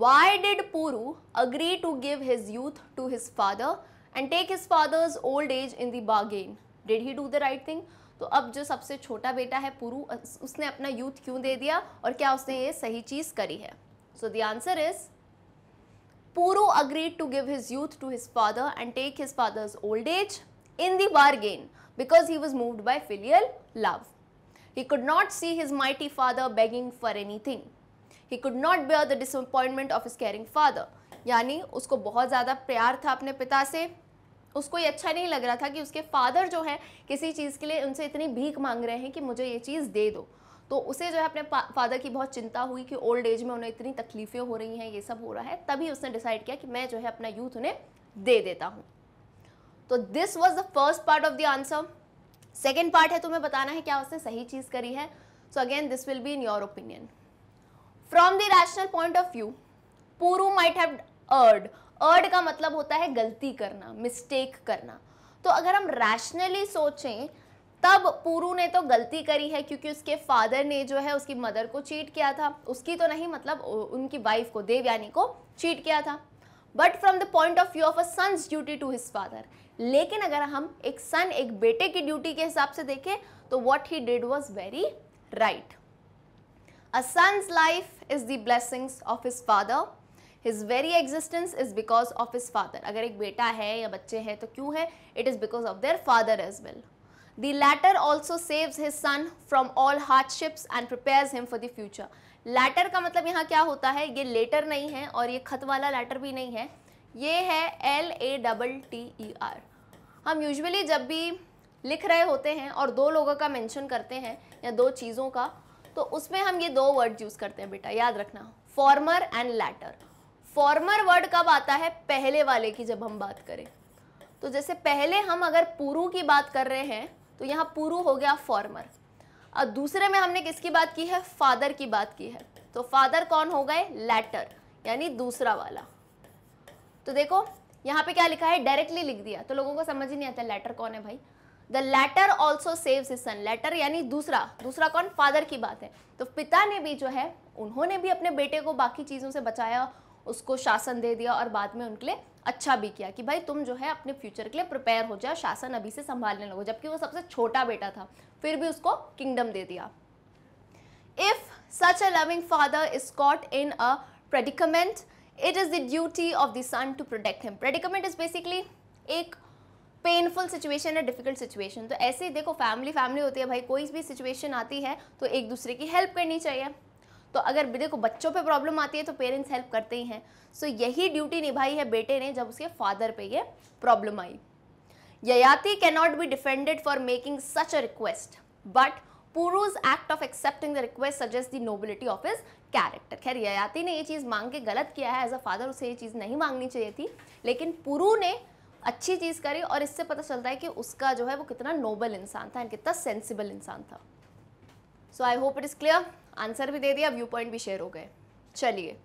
Why did Puru agree to give his youth to his father and take his father's old age in the bargain? Did he do the right thing? तो अब जो सबसे छोटा बेटा है पुरु उसने अपना यूथ क्यों दे दिया और क्या उसने ये सही चीज़ करी है so the answer is Puru agreed to give his youth to his father and take his father's old age in the bargain because he was moved by filial love. He could not see his mighty father begging for anything. He could not bear the disappointment of his caring father. यानी उसको बहुत ज़्यादा प्यार था अपने पिता से उसको ये अच्छा नहीं लग रहा था कि उसके फादर जो है किसी चीज़ के लिए उनसे इतनी भीख मांग रहे हैं कि मुझे ये चीज़ दे दो तो उसे जो है अपने फादर की बहुत चिंता हुई कि ओल्ड एज में उन्हें इतनी तकलीफ़ें हो रही हैं ये सब हो रहा है तभी उसने डिसाइड किया कि मैं जो है अपना यूथ उन्हें दे देता हूँ तो this was the first part of the answer second part है तुम्हें बताना है क्या उसने सही चीज़ करी है so again this will be in your opinion from the rational point of view Puru might have erred erred का मतलब होता है गलती करना मिस्टेक करना तो अगर हम रैशनली सोचें तब पूरू ने तो गलती करी है क्योंकि उसके फादर ने जो है उसकी मदर को चीट किया था उसकी तो नहीं मतलब उनकी वाइफ को देवयानी को चीट किया था but from the point of view of a son's duty to his father लेकिन अगर हम एक सन एक बेटे की ड्यूटी के हिसाब से देखें तो what he did was very right a son's life is the blessings of his father his very existence is because of his father अगर एक बेटा है या बच्चे हैं तो क्यों है it is because of their father as well the latter also saves his son from all hardships and prepare him for the future latter का मतलब यहाँ क्या होता है ये लेटर नहीं है और ये खत वाला लेटर भी नहीं है ये है L A double T E R हम यूजली जब भी लिख रहे होते हैं और दो लोगों का मेंशन करते हैं या दो चीज़ों का तो उसमें हम ये दो वर्ड यूज़ करते हैं बेटा याद रखना former and latter former word कब आता है पहले वाले की जब हम बात करें तो जैसे पहले हम अगर पुरु की बात कर रहे हैं तो यहाँ पुरु हो गया फॉर्मर और दूसरे में हमने किसकी बात की है फादर की बात की है तो फादर कौन हो गए लेटर यानी दूसरा वाला तो देखो यहाँ पे क्या लिखा है डायरेक्टली लिख दिया तो लोगों को समझ ही नहीं आता लेटर कौन है भाई the latter also save son latter यानी दूसरा दूसरा कौन फादर की बात है तो पिता ने भी जो है उन्होंने भी अपने बेटे को बाकी चीज़ों से बचाया उसको शासन दे दिया और बाद में उनके लिए अच्छा भी किया कि भाई तुम जो है अपने फ्यूचर के लिए प्रिपेयर हो जाओ शासन अभी से संभालने लगो जबकि वो सबसे छोटा बेटा था फिर भी उसको किंगडम दे दिया if such a loving father is caught in a predicament it is the duty of the son to protect him predicament is basically एक पेनफुल सिचुएशन है डिफिकल्ट सिचुएशन तो ऐसे ही देखो फैमिली फैमिली होती है भाई कोई भी सिचुएशन आती है तो एक दूसरे की हेल्प करनी चाहिए तो अगर देखो बच्चों पे प्रॉब्लम आती है तो पेरेंट्स हेल्प करते ही हैं सो so, यही ड्यूटी निभाई है बेटे ने जब उसके फादर पे ये प्रॉब्लम आई Yayati cannot be defended for making such a request but Puru's act of accepting the request suggest the nobility of his character खैर ययाति ने ये चीज़ मांग के गलत किया है एज अ फादर उसे ये चीज़ नहीं मांगनी चाहिए थी लेकिन पुरु ने अच्छी चीज़ करी और इससे पता चलता है कि उसका जो है वो कितना नोबल इंसान था एंड कितना सेंसिबल इंसान था so I hope it is clear answer भी दे दिया व्यू पॉइंट भी शेयर हो गए चलिए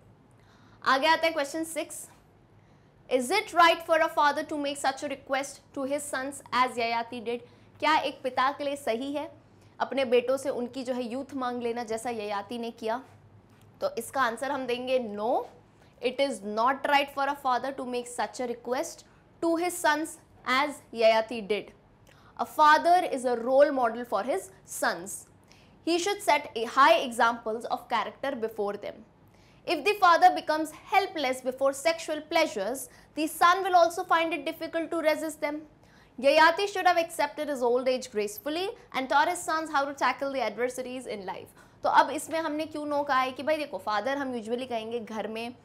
आगे आता है question six is it right for a father to make such request to his sons as Yayati did क्या एक पिता के लिए सही है अपने बेटों से उनकी जो है यूथ मांग लेना जैसा ययाति ने किया तो इसका आंसर हम देंगे no it is not right for a father to make such a request to his sons as Yayati did a father is a role model for his sons he should set high examples of character before them. If the father becomes helpless before sexual pleasures, the son will also find it difficult to resist them. Yayati should have accepted his old age gracefully and taught his sons how to tackle the adversities in life. So, अब इसमें हमने क्यों no कहा है कि भाई देखो father हम यूजुअली कहेंगे घर में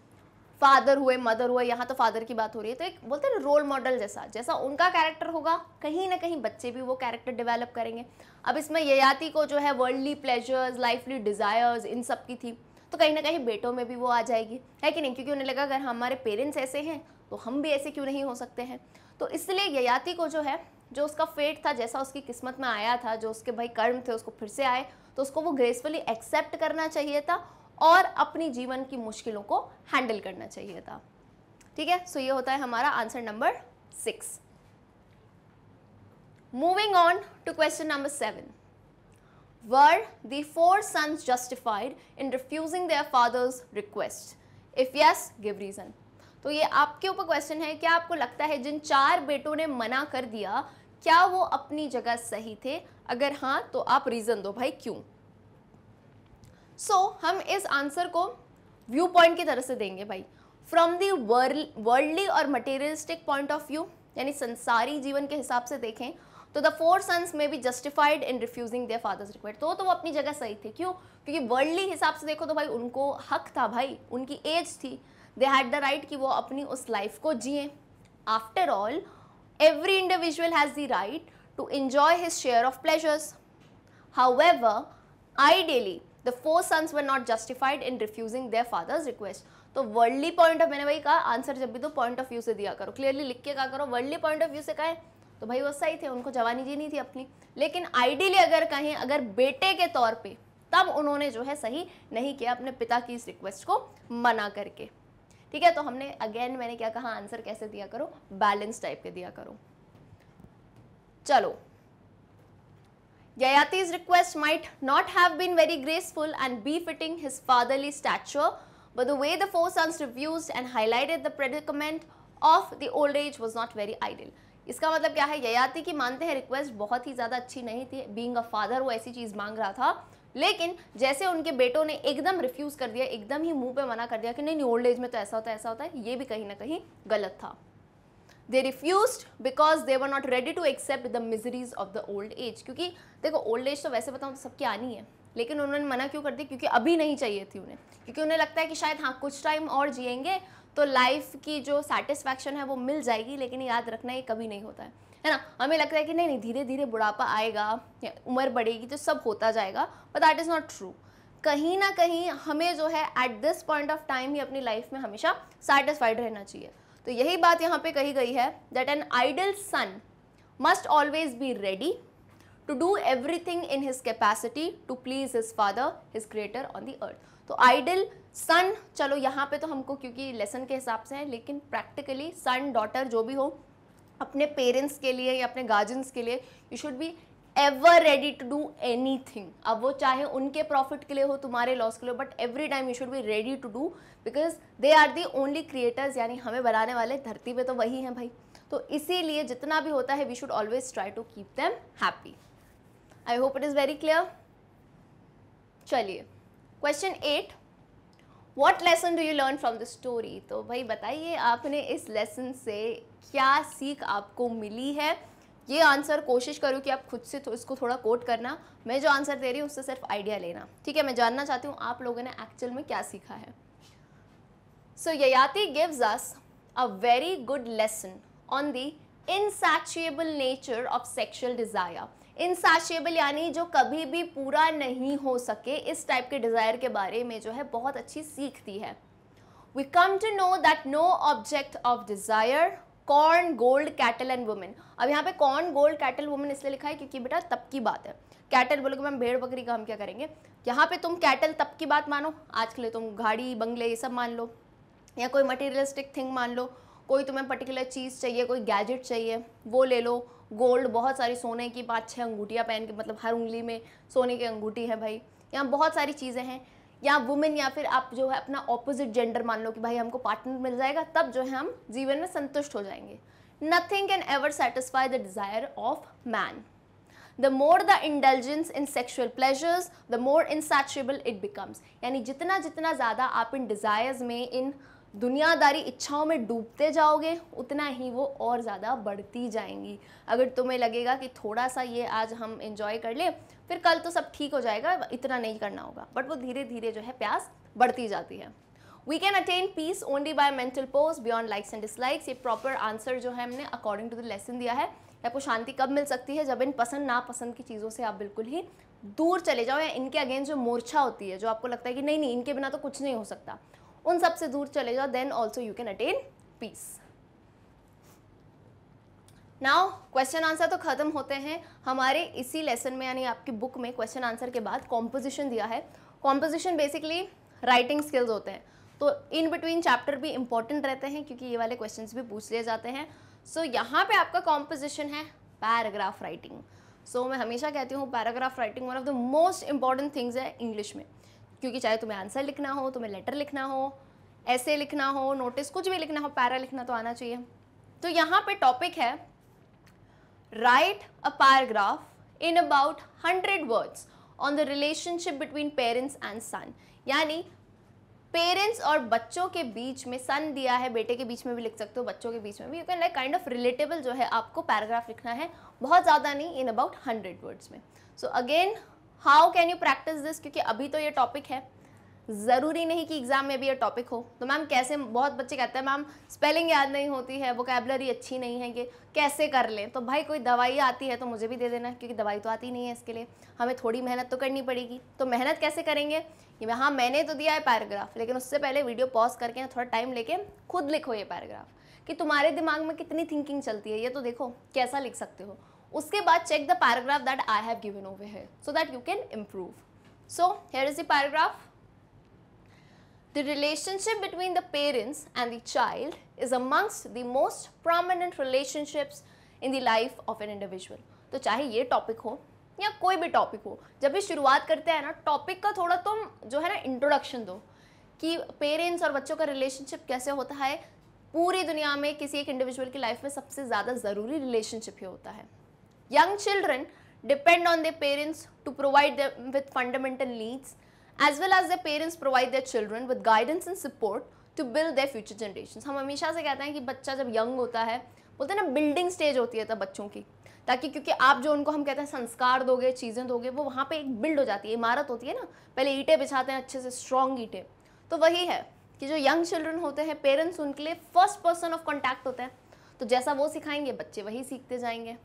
फादर हुए मदर हुए यहाँ तो फादर की बात हो रही है तो एक बोलते हैं रोल मॉडल जैसा जैसा उनका कैरेक्टर होगा कहीं ना कहीं बच्चे भी वो कैरेक्टर डेवलप करेंगे अब इसमें ययाति को जो है वर्ल्डली प्लेजर्स लाइफली डिज़ायर्स इन सब की थी तो कहीं ना कहीं बेटों में भी वो आ जाएगी है कि नहीं क्योंकि उन्हें लगा अगर हमारे पेरेंट्स ऐसे हैं तो हम भी ऐसे क्यों नहीं हो सकते हैं तो इसलिए ययाति को जो है जो उसका फेट था जैसा उसकी किस्मत में आया था जो उसके भाई कर्म थे उसको फिर से आए तो उसको वो ग्रेसफुली एक्सेप्ट करना चाहिए था और अपनी जीवन की मुश्किलों को हैंडल करना चाहिए था ठीक है सो ये होता है हमारा answer number six moving on to question number seven were the four sons justified in refusing their father's request if yes give reason तो ये आपके ऊपर क्वेश्चन है क्या आपको लगता है जिन चार बेटों ने मना कर दिया क्या वो अपनी जगह सही थे अगर हाँ तो आप रीज़न दो भाई क्यों सो so, हम इस आंसर को व्यू पॉइंट की तरह से देंगे भाई फ्रॉम दी वर्ल्डली और मटेरियलिस्टिक पॉइंट ऑफ व्यू यानी संसारी जीवन के हिसाब से देखें तो द फोर सन्स में भी justified in refusing their father's request तो तो वो अपनी जगह सही थे क्यों क्योंकि वर्ल्डली हिसाब से देखो तो भाई उनको हक था भाई उनकी एज थी दे हैड द राइट कि वो अपनी उस लाइफ को जिए after all every individual has the right to enjoy his share of pleasures how ever ideally the four sons were not justified in refusing their father's request तो worldly point of मैंने वही कहा answer जब भी तो point of view से दिया करो क्लियरली लिख के कहा करो वर्ल्डली पॉइंट ऑफ व्यू से कहें तो भाई वो सही थे उनको जवानी नहीं थी अपनी लेकिन आइडियली अगर कहें अगर बेटे के तौर पे तब उन्होंने जो है सही नहीं किया अपने पिता की इस रिक्वेस्ट को मना करके ठीक है तो हमने अगेन मैंने क्या कहा आंसर कैसे दिया करो बैलेंस टाइप के दिया करो चलो Yayati's request might not have been very graceful and befitting his fatherly stature, but the way the four sons refused and highlighted the predicament of the old age was not very ideal. इसका मतलब क्या है ययाति की मानते हैं request बहुत ही ज़्यादा अच्छी नहीं थी बींग अ फादर वो ऐसी चीज़ मांग रहा था लेकिन जैसे उनके बेटों ने एकदम रिफ्यूज़ कर दिया एकदम ही मुंह पे मना कर दिया कि नहीं नहीं ओल्ड एज में तो ऐसा होता है ऐसा होता है ये भी कहीं ना कहीं गलत था they refuse because they were not ready to accept the miseries of the old age क्योंकि देखो ओल्ड एज तो वैसे बताऊँ तो सबकी आनी है लेकिन उन्होंने मना क्यों कर दिया क्योंकि अभी नहीं चाहिए थी उन्हें क्योंकि उन्हें लगता है कि शायद हाँ कुछ टाइम और जियेंगे तो लाइफ की जो सेटिस्फैक्शन है वो मिल जाएगी लेकिन याद रखना ये कभी नहीं होता है है ना हमें लगता है कि नहीं नहीं धीरे धीरे बुढ़ापा आएगा उम्र बढ़ेगी तो सब होता जाएगा but that is not true कहीं ना कहीं हमें जो है at this point of time ही अपनी लाइफ में हमेशा सेटिस्फाइड रहना चाहिए तो यही बात यहाँ पे कही गई है that an ideal son always be ready to do everything in his capacity to please his father his creator on the earth तो आइडल सन चलो यहाँ पे तो हमको क्योंकि लेसन के हिसाब से है लेकिन प्रैक्टिकली सन डॉटर जो भी हो अपने पेरेंट्स के लिए या अपने गार्जियंस के लिए you should be ever ready to do anything अब वो चाहे उनके प्रॉफिट के लिए हो तुम्हारे लॉस के लिए but every time you should be ready to do because they are the only creators यानी हमें बनाने वाले धरती पे तो वही हैं भाई तो इसीलिए जितना भी होता है we should always try to keep them happy I hope it is very clear चलिए question eight what lesson do you learn from the story तो भाई बताइए आपने इस लेसन से क्या सीख आपको मिली है ये आंसर कोशिश करूँ कि आप खुद से तो इसको थोड़ा कोट करना मैं जो आंसर दे रही हूँ उससे सिर्फ आइडिया लेना ठीक है मैं जानना चाहती हूँ आप लोगों ने एक्चुअल में क्या सीखा है so Yayati gives us a very good lesson on the insatiable nature of sexual desire insatiable यानी जो कभी भी पूरा नहीं हो सके इस टाइप के डिज़ायर के बारे में जो है बहुत अच्छी सीख दी है we come to know that no object of desire corn gold cattle and women अब यहाँ पे कौन गोल्ड कैटल वुमेन इसलिए लिखा है क्योंकि बेटा तब की बात है कैटल बोलोगे मैम भेड़ बकरी का हम क्या करेंगे यहाँ पे तुम कैटल तब की बात मानो आज के लिए तुम गाड़ी बंगले ये सब मान लो या कोई मटेरियलिस्टिक थिंग मान लो कोई तुम्हें पर्टिकुलर चीज़ चाहिए कोई गैजेट चाहिए वो ले लो गोल्ड बहुत सारी सोने की पाँच छः अंगूठियाँ पहन के मतलब हर उंगली में सोने की अंगूठी है भाई यहाँ बहुत सारी चीज़ें हैं या वुमेन या फिर आप जो है अपना ऑपोजिट जेंडर मान लो कि भाई हमको पार्टनर मिल जाएगा तब जो है हम जीवन में संतुष्ट हो जाएंगे Nothing can ever satisfy the desire of man. The more the intelligence in sexual pleasures the more insatiable it becomes यानी जितना जितना ज़्यादा आप इन डिज़ायर्स में इन दुनियादारी इच्छाओं में डूबते जाओगे उतना ही वो और ज़्यादा बढ़ती जाएंगी अगर तुम्हें लगेगा कि थोड़ा सा ये आज हम इन्जॉय कर ले फिर कल तो सब ठीक हो जाएगा इतना नहीं करना होगा बट वो धीरे धीरे जो है प्यास बढ़ती जाती है we can attain peace only by mental poise beyond likes and dislikes ये प्रॉपर आंसर जो है हमने अकॉर्डिंग टू द लेसन दिया है आपको शांति कब मिल सकती है जब इन पसंद नापसंद की चीज़ों से आप बिल्कुल ही दूर चले जाओ या इनके अगेंस्ट जो मोर्चा होती है जो आपको लगता है कि नहीं नहीं इनके बिना तो कुछ नहीं हो सकता उन सब से दूर चले जाओ then also you can attain peace now question answer तो खत्म होते हैं हमारे इसी लेसन में यानी आपकी बुक में क्वेश्चन आंसर के बाद कॉम्पोजिशन दिया है कॉम्पोजिशन बेसिकली राइटिंग स्किल्स होते हैं तो इन बिटवीन चैप्टर भी इंपॉर्टेंट रहते हैं क्योंकि ये वाले क्वेश्चन भी पूछ लिए जाते हैं सो so, यहाँ पे आपका कॉम्पोजिशन है पैराग्राफ राइटिंग सो मैं हमेशा कहती हूँ paragraph writing one of the most important things है इंग्लिश में क्योंकि चाहे तुम्हें आंसर लिखना हो तुम्हें लेटर लिखना हो ऐसे लिखना हो नोटिस कुछ भी लिखना हो पैरा लिखना तो आना चाहिए तो यहाँ पे टॉपिक है write a paragraph in about hundred words on the relationship between parents and son यानी पेरेंट्स और बच्चों के बीच में सन दिया है बेटे के बीच में भी लिख सकते हो बच्चों के बीच में भी you can like kind of relatable जो है आपको पैराग्राफ लिखना है बहुत ज़्यादा नहीं इन अबाउट हंड्रेड वर्ड्स में so again how can you practise this क्योंकि अभी तो ये टॉपिक है ज़रूरी नहीं कि एग्ज़ाम में भी ये टॉपिक हो तो मैम कैसे बहुत बच्चे कहते हैं मैम स्पेलिंग याद नहीं होती है वोकेबलरी अच्छी नहीं है कि कैसे कर लें तो भाई कोई दवाई आती है तो मुझे भी दे देना क्योंकि दवाई तो आती नहीं है इसके लिए हमें थोड़ी मेहनत तो करनी पड़ेगी तो मेहनत कैसे करेंगे हाँ मैंने तो दिया है पैराग्राफ लेकिन उससे पहले वीडियो पॉज करके थोड़ा टाइम लेके खुद लिखो ये पैराग्राफ कि तुम्हारे दिमाग में कितनी थिंकिंग चलती है ये तो देखो कैसा लिख सकते हो उसके बाद check the paragraph that I have given over है so that you can improve so here is the paragraph The relationship between the parents and the child is amongst the most prominent relationships in the life of an individual. तो चाहे ये topic हो या कोई भी topic हो जब भी शुरुआत करते हैं ना टॉपिक का थोड़ा तुम जो है ना इंट्रोडक्शन दो कि पेरेंट्स और बच्चों का रिलेशनशिप कैसे होता है पूरी दुनिया में किसी एक इंडिविजुअल की लाइफ में सबसे ज़्यादा ज़रूरी रिलेशनशिप ही होता है young children depend on the parents to provide with fundamental needs as well as their parents provide their children with guidance and support to build their future generations. हम हमेशा से कहते हैं कि बच्चा जब यंग होता है बोलते हैं ना बिल्डिंग स्टेज होती है तब बच्चों की ताकि क्योंकि आप जो उनको हम कहते हैं संस्कार दोगे चीज़ें दोगे वो वहाँ पे एक बिल्ड हो जाती है इमारत होती है ना पहले ईंटें बिछाते हैं अच्छे से स्ट्रॉन्ग ईंटें तो वही है कि जो यंग चिल्ड्रन होते हैं पेरेंट्स उनके लिए फर्स्ट पर्सन ऑफ कॉन्टैक्ट होते हैं तो जैसा वो सिखाएंगे बच्चे वही सीखते जाएंगे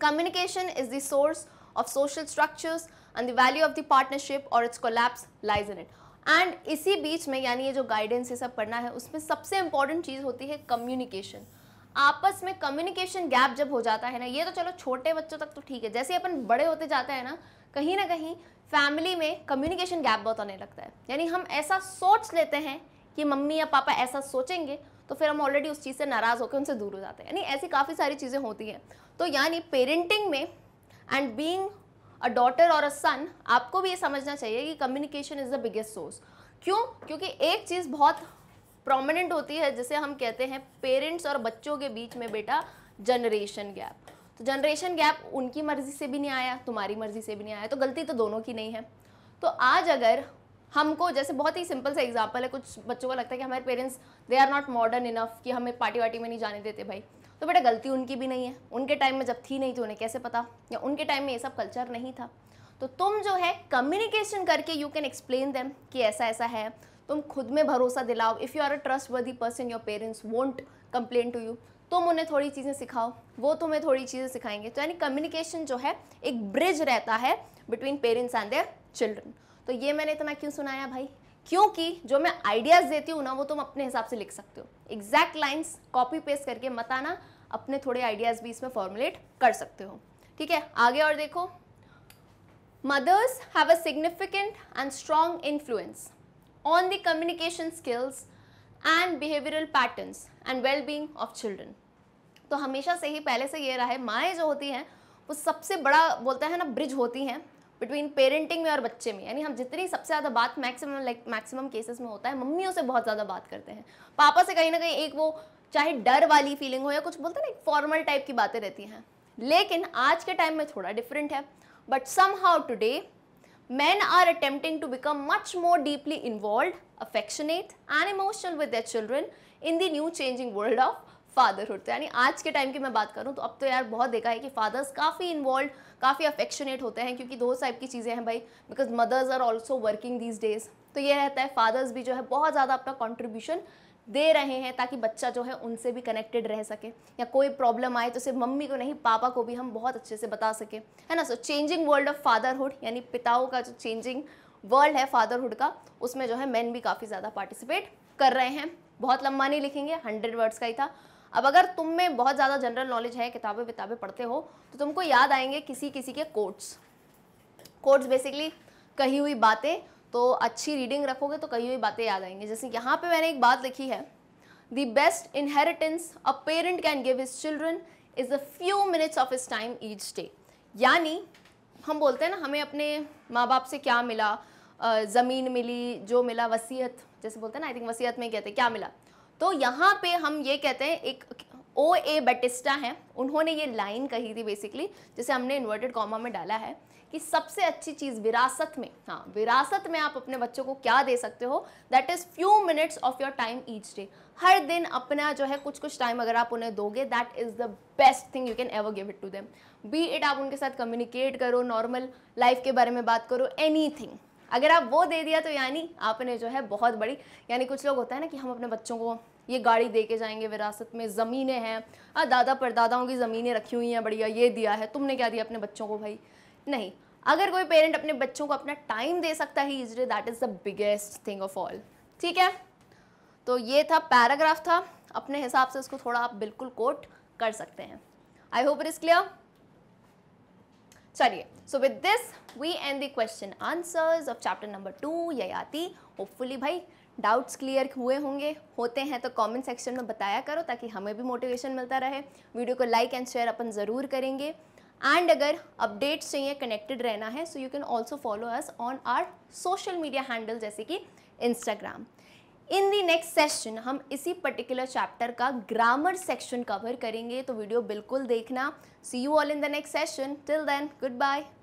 communication is the source of social structures and the value of the partnership और its collapse lies in it and इसी बीच में यानी ये जो गाइडेंस ये सब पढ़ना है उसमें सबसे इंपॉर्टेंट चीज़ होती है कम्युनिकेशन आपस में कम्युनिकेशन गैप जब हो जाता है ना ये तो चलो छोटे बच्चों तक तो ठीक है जैसे अपन बड़े होते जाते हैं ना कहीं ना कहीं फैमिली में कम्युनिकेशन गैप बहुत आने लगता है यानी हम ऐसा सोच लेते हैं कि मम्मी या पापा ऐसा सोचेंगे तो फिर हम ऑलरेडी उस चीज़ से नाराज़ होकर उनसे दूर हो जाते हैं यानी ऐसी काफ़ी सारी चीज़ें होती हैं तो यानी पेरेंटिंग में एंड बींग अ डॉटर और अ सन आपको भी ये समझना चाहिए कि communication is the biggest source क्यों क्योंकि एक चीज़ बहुत प्रोमिनेंट होती है जिसे हम कहते हैं पेरेंट्स और बच्चों के बीच में बेटा जनरेशन गैप तो जनरेशन गैप उनकी मर्ज़ी से भी नहीं आया तुम्हारी मर्ज़ी से भी नहीं आया तो गलती तो दोनों की नहीं है तो आज अगर हमको जैसे बहुत ही सिंपल सा एग्जाम्पल है कुछ बच्चों को लगता है कि हमारे parents they are not modern enough कि हमें पार्टी वार्टी में नहीं जाने देते भाई तो बेटा गलती उनकी भी नहीं है उनके टाइम में जब थी नहीं तो उन्हें कैसे पता या उनके टाइम में ये सब कल्चर नहीं था तो तुम जो है कम्युनिकेशन करके यू कैन एक्सप्लेन देम कि ऐसा ऐसा है तुम खुद में भरोसा दिलाओ if you are a trustworthy person your parents won't complain to you तुम उन्हें थोड़ी चीज़ें सिखाओ वो तुम्हें थोड़ी चीज़ें सिखाएंगे तो यानी कम्युनिकेशन जो है एक ब्रिज रहता है between parents and their children तो ये मैंने इतना क्यों सुनाया भाई क्योंकि जो मैं आइडियाज़ देती हूँ ना वो तुम अपने हिसाब से लिख सकते हो एग्जैक्ट लाइन्स कॉपी पेस्ट करके मत आना अपने थोड़े आइडियाज़ भी इसमें फॉर्मुलेट कर सकते हो ठीक है आगे और देखो mothers have a significant and strong influence on the communication skills and behavioural patterns and well being of children तो हमेशा से ही पहले से ये रहा है माएँ जो होती हैं वो सबसे बड़ा बोलता है ना ब्रिज होती हैं बिटवीन पेरेंटिंग में और बच्चे में यानी हम जितनी सबसे ज़्यादा बात मैक्सिमम लाइक मैक्सिमम केसेस में होता है मम्मियों से बहुत ज़्यादा बात करते हैं पापा से कहीं ना कहीं एक वो चाहे डर वाली फीलिंग हो या कुछ बोलते हैं ना एक फॉर्मल टाइप की बातें रहती हैं लेकिन आज के टाइम में थोड़ा डिफरेंट है but somehow today man are attempting to become much more deeply involve affectionate and emotional with their children in the new changing world of fatherhood तो यानी आज के टाइम की मैं बात करूँ तो अब तो यार बहुत देखा है कि फादर्स काफ़ी इन्वॉल्व काफ़ी अफेक्शनेट होते हैं क्योंकि दो टाइप की चीज़ें हैं भाई because mothers are also working these days तो ये रहता है फादर्स भी जो है बहुत ज़्यादा अपना कॉन्ट्रीब्यूशन दे रहे हैं ताकि बच्चा जो है उनसे भी कनेक्टेड रह सके या कोई प्रॉब्लम आए तो सिर्फ मम्मी को नहीं पापा को भी हम बहुत अच्छे से बता सके है ना so changing world of fatherhood यानी पिताओं का जो चेंजिंग वर्ल्ड है फादरहुड का उसमें जो है मैन भी काफ़ी ज़्यादा पार्टिसिपेट कर रहे हैं बहुत लंबा नहीं लिखेंगे हंड्रेड वर्ड्स का ही था अब अगर तुम में बहुत ज़्यादा जनरल नॉलेज है किताबें विताबें पढ़ते हो तो तुमको याद आएंगे किसी किसी के कोट्स कोट्स बेसिकली कही हुई बातें तो अच्छी रीडिंग रखोगे तो कही हुई बातें याद आएंगी जैसे यहाँ पे मैंने एक बात लिखी है the best inheritance a parent can give his children is a few minutes of his time each day यानी हम बोलते हैं ना हमें अपने माँ बाप से क्या मिला ज़मीन मिली जो मिला वसीयत जैसे बोलते हैं ना आई थिंक वसीयत में कहते हैं क्या मिला तो यहाँ पे हम ये कहते हैं एक ओ ए बेटिस्टा हैं उन्होंने ये लाइन कही थी बेसिकली जिसे हमने इन्वर्टेड कॉमा में डाला है कि सबसे अच्छी चीज़ विरासत में हाँ विरासत में आप अपने बच्चों को क्या दे सकते हो that is few minutes of your time each day हर दिन अपना जो है कुछ कुछ टाइम अगर आप उन्हें दोगे that is the best thing you can ever give it to them be it आप उनके साथ कम्युनिकेट करो नॉर्मल लाइफ के बारे में बात करो एनी थिंग अगर आप वो दे दिया तो यानी आपने जो है बहुत बड़ी यानी कुछ लोग होता है ना कि हम अपने बच्चों को ये गाड़ी दे के जाएंगे विरासत में ज़मीनें हैं हाँ, दादा परदादाओं की ज़मीनें रखी हुई हैं बढ़िया ये दिया है तुमने क्या दिया अपने बच्चों को भाई नहीं अगर कोई पेरेंट अपने बच्चों को अपना टाइम दे सकता है is that is the biggest thing of all ठीक है तो ये था पैराग्राफ था अपने हिसाब से उसको थोड़ा आप बिल्कुल कोट कर सकते हैं I hope it is clear चलिए so with this we end the question answers of chapter number two ये आती होपफुली भाई डाउट्स क्लियर हुए होंगे होते हैं तो कमेंट सेक्शन में बताया करो ताकि हमें भी मोटिवेशन मिलता रहे वीडियो को लाइक एंड शेयर अपन ज़रूर करेंगे एंड अगर अपडेट्स चाहिए कनेक्टेड रहना है so you can also follow us on our social media handle जैसे कि Instagram in the next session हम इसी पर्टिकुलर चैप्टर का ग्रामर सेक्शन कवर करेंगे तो वीडियो बिल्कुल देखना see you all in the next session till then good bye